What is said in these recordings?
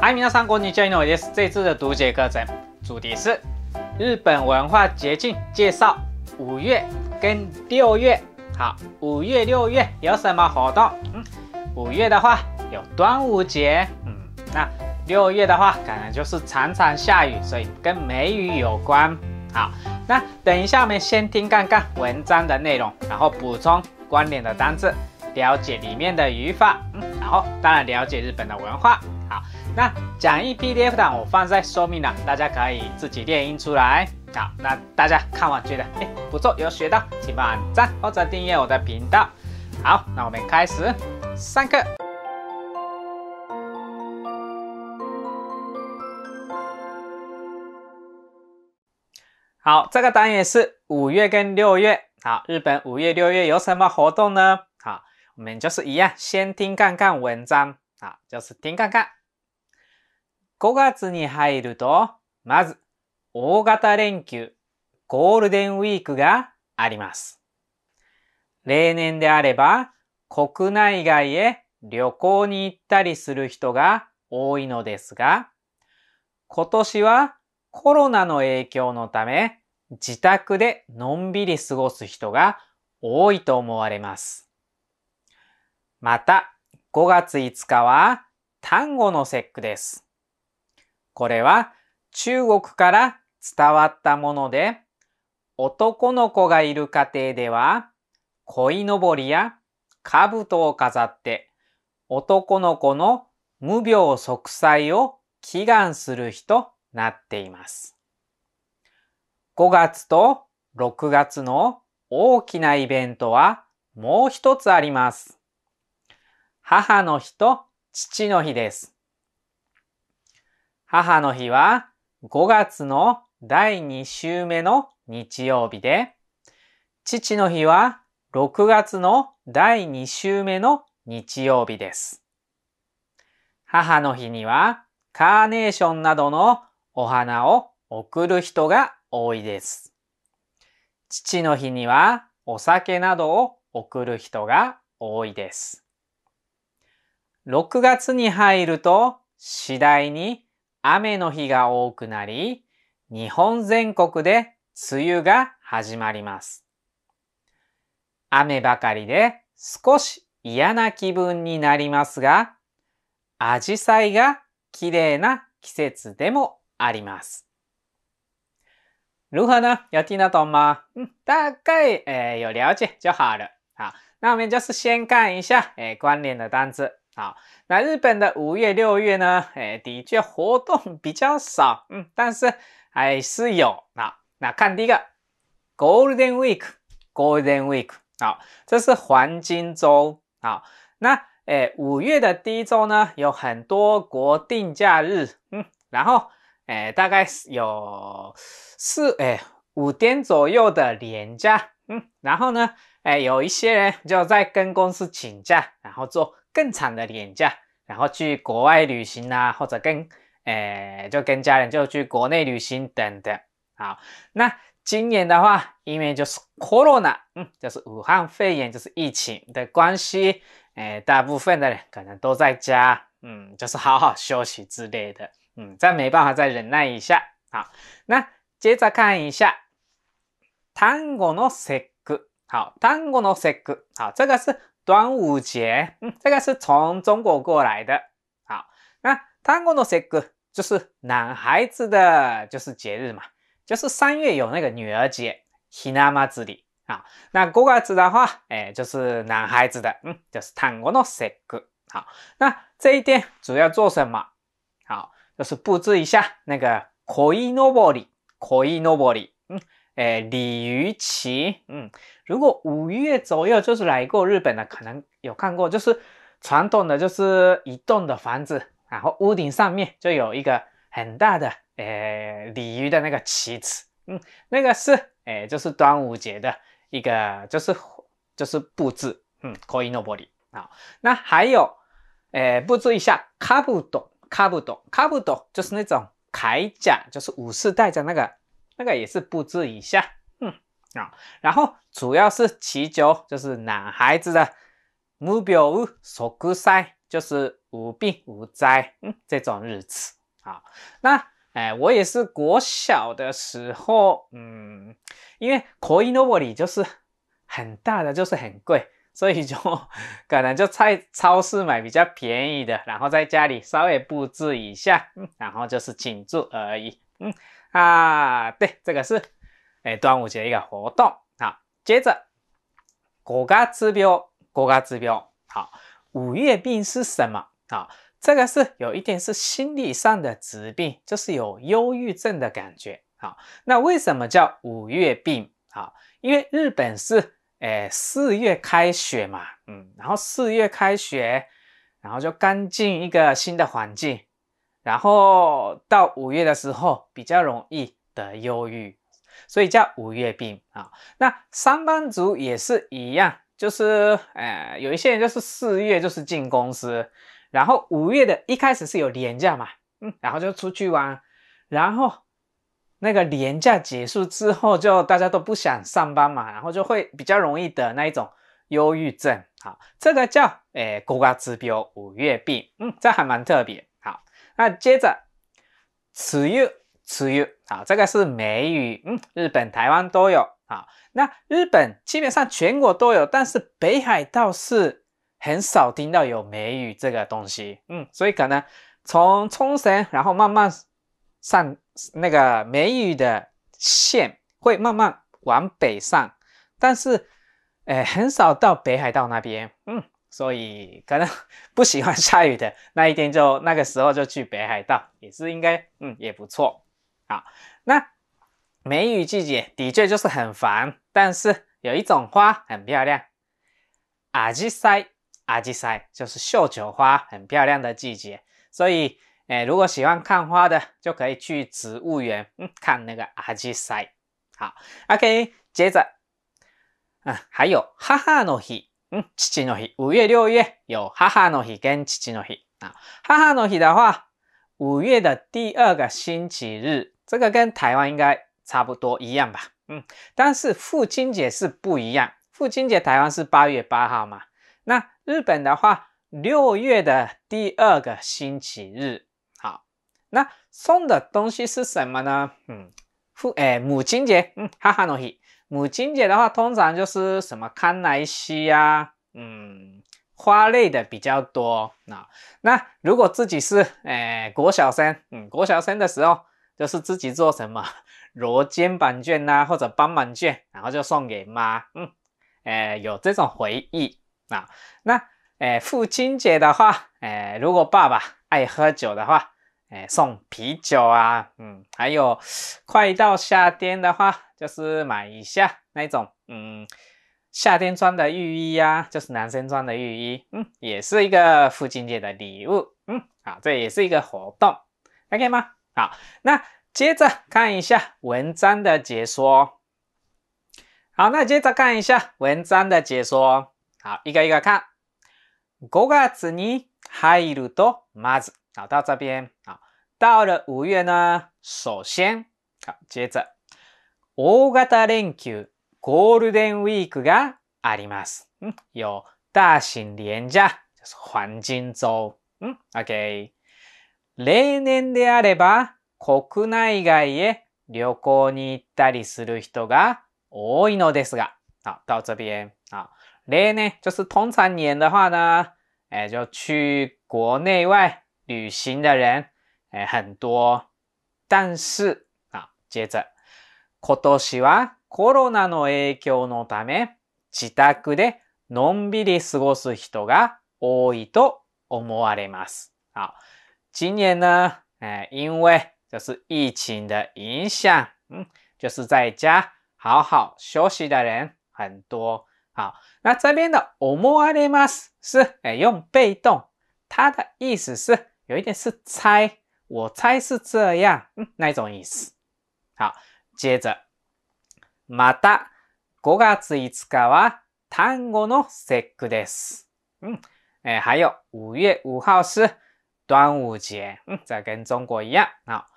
嗨，明家三我是江一诺，也是这次的读解课程，主题是日本文化捷径介绍。五月跟六月，好，五月六月有什么活动？嗯，五月的话有端午节，嗯，那六月的话可能就是常常下雨，所以跟梅雨有关。好，那等一下我们先听看看文章的内容，然后补充观点的单字，了解里面的语法，嗯，然后当然了解日本的文化，好。那讲义 PDF 档我放在说明了，大家可以自己列印出来。好，那大家看完觉得哎不错，有学到，请帮点赞或者订阅我的频道。好，那我们开始上课。好，这个单元是五月跟六月。好，日本五月六月有什么活动呢？好，我们就是一样，先听看看文章。好，就是听看看。5月に入ると、まず、大型連休、ゴールデンウィークがあります。例年であれば、国内外へ旅行に行ったりする人が多いのですが、今年はコロナの影響のため、自宅でのんびり過ごす人が多いと思われます。また、5月5日は単語の節句です。これは中国から伝わったもので、男の子がいる家庭では、鯉のぼりや兜を飾って、男の子の無病息災を祈願する日となっています。5月と6月の大きなイベントはもう一つあります。母の日と父の日です。母の日は5月の第2週目の日曜日で、父の日は6月の第2週目の日曜日です。母の日にはカーネーションなどのお花を贈る人が多いです。父の日にはお酒などを贈る人が多いです。6月に入ると次第に雨の日が多くなり、日本全国で梅雨が始まります。雨ばかりで少し嫌な気分になりますが、アジサイが綺麗な季節でもあります。如何呢？有听得懂吗？嗯，大概诶、呃、有了解就好了。好，那我们就是先看一下え呃、关联的单词。好，那日本的五月六月呢？哎，的确活动比较少，嗯，但是还是有。那那看第一个 Golden Week，Golden Week，好，这是黄金周啊。那哎，五月的第一周呢，有很多国定假日，嗯，然后哎，大概是有四哎五天左右的年假，嗯，然后呢，哎，有一些人就在跟公司请假，然后做。更长的年假，然后去国外旅行啊，或者跟，诶，就跟家人就去国内旅行等等。好，那今年的话，因为就是 Corona，嗯，就是武汉肺炎，就是疫情的关系，诶，大部分的人可能都在家，嗯，就是好好休息之类的，嗯，再没办法再忍耐一下。好，那接着看一下，単語のック。好，単語のック。好，这个是。端午节，嗯，这个是从中国过来的，好，那汤锅诺西格就是男孩子的，就是节日嘛，就是三月有那个女儿节，希那嘛子里，啊，那哥哥子的话，哎，就是男孩子的，嗯，就是汤锅诺西格，好，那这一天主要做什么？好，就是布置一下那个可伊诺博里，可伊诺博里，嗯。诶，鲤鱼旗，嗯，如果五月左右就是来过日本的，可能有看过，就是传统的，就是一栋的房子，然后屋顶上面就有一个很大的，诶鲤鱼的那个旗子，嗯，那个是，诶就是端午节的一个，就是就是布置，嗯，可 i no body 啊，那还有，诶布置一下，卡布 b 卡布 o 卡布 b 就是那种铠甲，就是武士戴着那个。那个也是布置一下，嗯啊，然后主要是祈求，就是男孩子的“无病无塞，就是无病无灾，嗯，这种日子啊。那哎，我也是国小的时候，嗯，因为 b o d y 就是很大的，就是很贵，所以就可能就在超市买比较便宜的，然后在家里稍微布置一下，然后就是庆祝而已，嗯。啊，对，这个是哎端午节一个活动啊。接着，国家指标，国家指标。好，五月病是什么啊？这个是有一点是心理上的疾病，就是有忧郁症的感觉啊。那为什么叫五月病啊？因为日本是哎四月开学嘛，嗯，然后四月开学，然后就刚进一个新的环境。然后到五月的时候比较容易得忧郁，所以叫五月病啊。那上班族也是一样，就是呃，有一些人就是四月就是进公司，然后五月的一开始是有年假嘛，嗯，然后就出去玩，然后那个年假结束之后，就大家都不想上班嘛，然后就会比较容易得那一种忧郁症啊。这个叫哎国家指标五月病，嗯，这还蛮特别。那接着，此续此续，啊，这个是梅雨，嗯，日本、台湾都有，啊。那日本基本上全国都有，但是北海道是很少听到有梅雨这个东西，嗯，所以可能从冲绳，然后慢慢上那个梅雨的线会慢慢往北上，但是，哎，很少到北海道那边，嗯。所以可能 不喜欢下雨的那一天，就那个时候就去北海道，也是应该嗯也不错。好，那梅雨季节的确就是很烦，但是有一种花很漂亮，阿基塞，阿基塞就是绣球花，很漂亮的季节。所以呃，如果喜欢看花的，就可以去植物园嗯看那个阿基塞。好，OK，接着嗯还有哈哈诺希。嗯，七七的五月六月有。哈哈的日跟七七的日啊，哈妈的日的话，五月的第二个星期日，这个跟台湾应该差不多一样吧。嗯，但是父亲节是不一样，父亲节台湾是八月八号嘛。那日本的话，六月的第二个星期日。好，那送的东西是什么呢？嗯，父诶，母亲节，嗯，哈妈的日。母亲节的话，通常就是什么康乃馨呀，嗯，花类的比较多。啊。那如果自己是哎国小生，嗯，国小生的时候，就是自己做什么 罗肩膀卷呐，或者斑马卷，然后就送给妈。嗯，哎，有这种回忆啊。那哎父亲节的话，哎，如果爸爸爱喝酒的话，哎，送啤酒啊，嗯，还有快到夏天的话。就是买一下那种，嗯，夏天穿的浴衣呀，就是男生穿的浴衣，嗯，也是一个父亲节的礼物，嗯，好，这也是一个活动，OK 吗？好，那接着看一下文章的解说。好，那接着看一下文章的解说。好，一个一个看。五月に入るとまず啊，到这边啊，到了五月呢，首先好，接着。大型連休、ゴールデンウィークがあります。よ、大新連假、就是黄金周。ん ?OK。例年であれば、国内外へ旅行に行ったりする人が多いのですが、好、到这边。好、例年、就是通常年的话呢、え、就去国内外旅行的人、え、很多。但是、好、接着。今年はコロナの影響のため自宅でのんびり過ごす人が多いと思われます。好，今年呢，因为就是疫情的影响，就是在家好好休息的人很多。好，那这边的“思われます”是用被动，他的意思是有一点是猜，我猜是这样，那一种意思。好。接着。また、5月5日は単語の節句です。うん。え、はよ、5月5号是端午节。うん。嗯，这跟中国一样。好，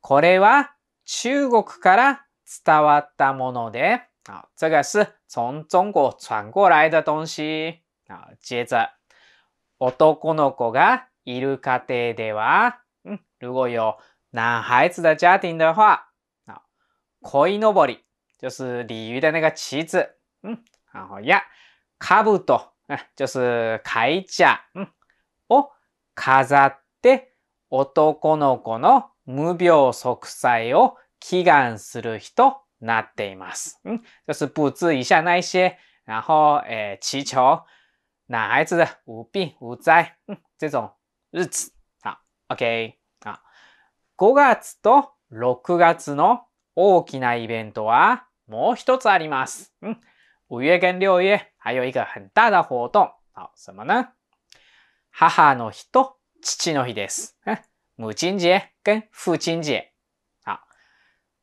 これは中国から伝わったもので、好，这个是从中国传过来的东西。好，接着，男の子がいる家庭では，嗯，如果有男孩子的家庭的话。鯉のぼり就是鲤鱼的那个旗子。嗯，然后呀，卡布多啊，就是铠甲。嗯，を飾って男の子の無病息災を祈願する人なっています。嗯，就是布置一下那一些，然后诶祈求男孩子的无病无灾。嗯，这种日子。好，OK。啊，5月と6月の大きなイベントはもう一つあります。うん。五月跟六月还有一个很大的活动。好、什么呢母の日と父の日です。母亲节跟父亲节。好。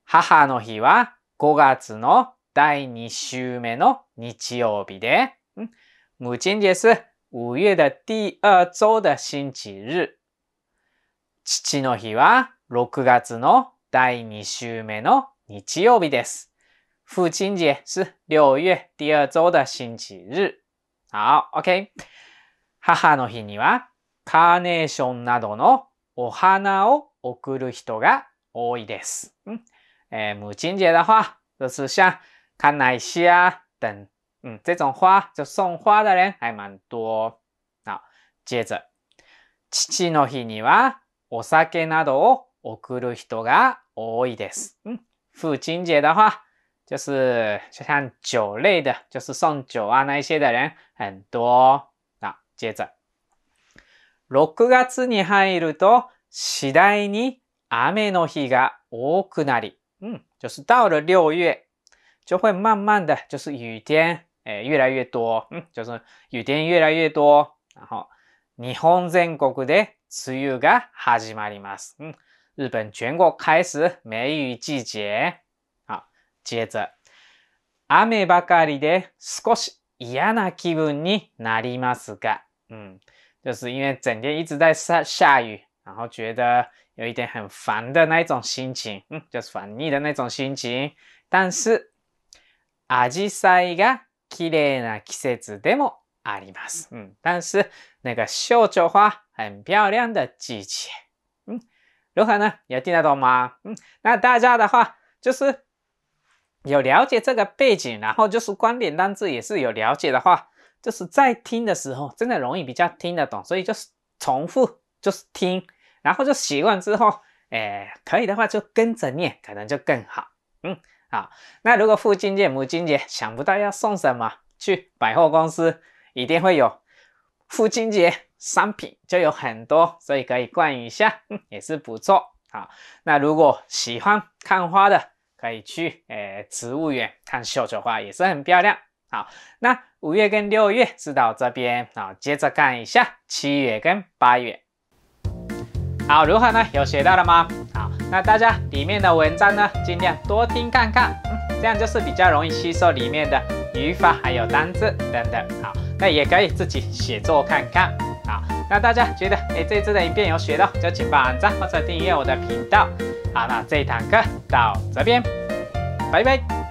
母の日は5月の第2週目の日曜日で、母亲节是月的第二周的星期日。父の日は6月の第2週目の日曜日です。父亲节是6月第二周的星期日。好，OK。母の日にはカーネーションなどのお花を贈る人が多いです。嗯，诶，母亲节的话，就是像康乃馨啊等，嗯，这种花就送花的人还蛮多。好，接着，父の日にはお酒などを贈る人が多いです。嗯，父亲节的话，就是就像酒类的，就是送酒啊那一些的人很多。那接着，6月に入ると次第に雨の日が多くなり，嗯，就是到了六月，就会慢慢的就是雨天，哎，越来越多，嗯，就是雨天越来越多，然后日本全国で梅雨が始まります。嗯。日本全国开始梅雨季节。好，接着，雨ばかりで少し嫌な気分になりますが，嗯，就是因为整天一直在下下雨，然后觉得有一点很烦的那种心情，嗯，就是烦腻的那种心情。但是，アジサイが綺麗な季節でもあります。嗯，但是那个绣球花很漂亮的季节。如何呢？有听得懂吗？嗯，那大家的话就是有了解这个背景，然后就是观点单字也是有了解的话，就是在听的时候真的容易比较听得懂，所以就是重复就是听，然后就习惯之后，哎，可以的话就跟着念，可能就更好。嗯，好。那如果父亲节、母亲节想不到要送什么，去百货公司一定会有。父亲节商品就有很多，所以可以逛一下，也是不错。好，那如果喜欢看花的，可以去诶植物园看绣球花，也是很漂亮。好，那五月跟六月是到这边啊，接着看一下七月跟八月。好，如何呢？有学到了吗？好，那大家里面的文章呢，尽量多听看看，这样就是比较容易吸收里面的语法还有单词等等。好。那也可以自己写作看看。好，那大家觉得诶这次的影片有学到，就请帮赞或者订阅我的频道。好，那这一堂课到这边，拜拜。